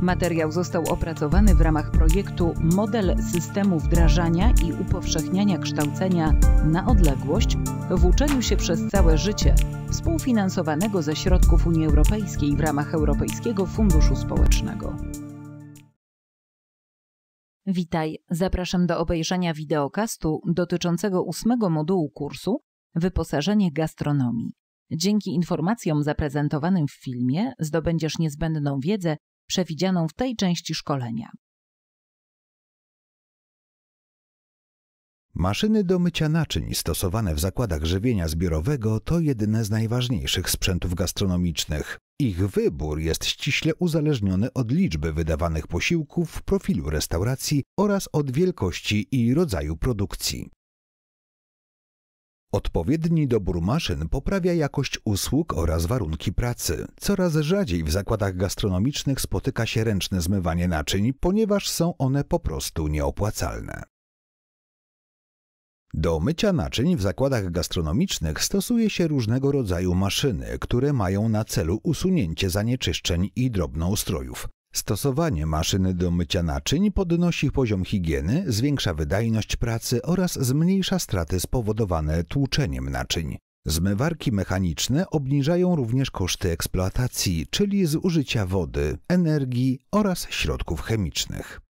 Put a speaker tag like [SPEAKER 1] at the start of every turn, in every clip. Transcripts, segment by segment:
[SPEAKER 1] Materiał został opracowany w ramach projektu Model systemu wdrażania i upowszechniania kształcenia na odległość w uczeniu się przez całe życie, współfinansowanego ze środków Unii Europejskiej w ramach Europejskiego Funduszu Społecznego. Witaj, zapraszam do obejrzenia wideokastu dotyczącego ósmego modułu kursu Wyposażenie gastronomii. Dzięki informacjom zaprezentowanym w filmie zdobędziesz niezbędną wiedzę przewidzianą w tej części szkolenia.
[SPEAKER 2] Maszyny do mycia naczyń stosowane w zakładach żywienia zbiorowego to jedyne z najważniejszych sprzętów gastronomicznych. Ich wybór jest ściśle uzależniony od liczby wydawanych posiłków, profilu restauracji oraz od wielkości i rodzaju produkcji. Odpowiedni dobór maszyn poprawia jakość usług oraz warunki pracy. Coraz rzadziej w zakładach gastronomicznych spotyka się ręczne zmywanie naczyń, ponieważ są one po prostu nieopłacalne. Do mycia naczyń w zakładach gastronomicznych stosuje się różnego rodzaju maszyny, które mają na celu usunięcie zanieczyszczeń i drobnoustrojów. Stosowanie maszyny do mycia naczyń podnosi poziom higieny, zwiększa wydajność pracy oraz zmniejsza straty spowodowane tłuczeniem naczyń. Zmywarki mechaniczne obniżają również koszty eksploatacji, czyli zużycia wody, energii oraz środków chemicznych.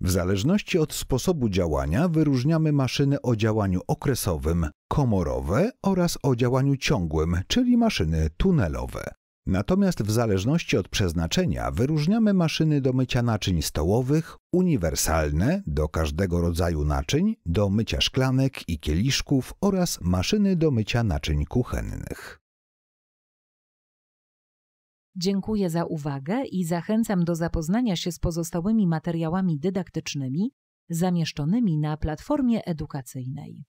[SPEAKER 2] W zależności od sposobu działania wyróżniamy maszyny o działaniu okresowym, komorowe oraz o działaniu ciągłym, czyli maszyny tunelowe. Natomiast w zależności od przeznaczenia wyróżniamy maszyny do mycia naczyń stołowych, uniwersalne do każdego rodzaju naczyń, do mycia szklanek i kieliszków oraz maszyny do mycia naczyń kuchennych.
[SPEAKER 1] Dziękuję za uwagę i zachęcam do zapoznania się z pozostałymi materiałami dydaktycznymi zamieszczonymi na platformie edukacyjnej.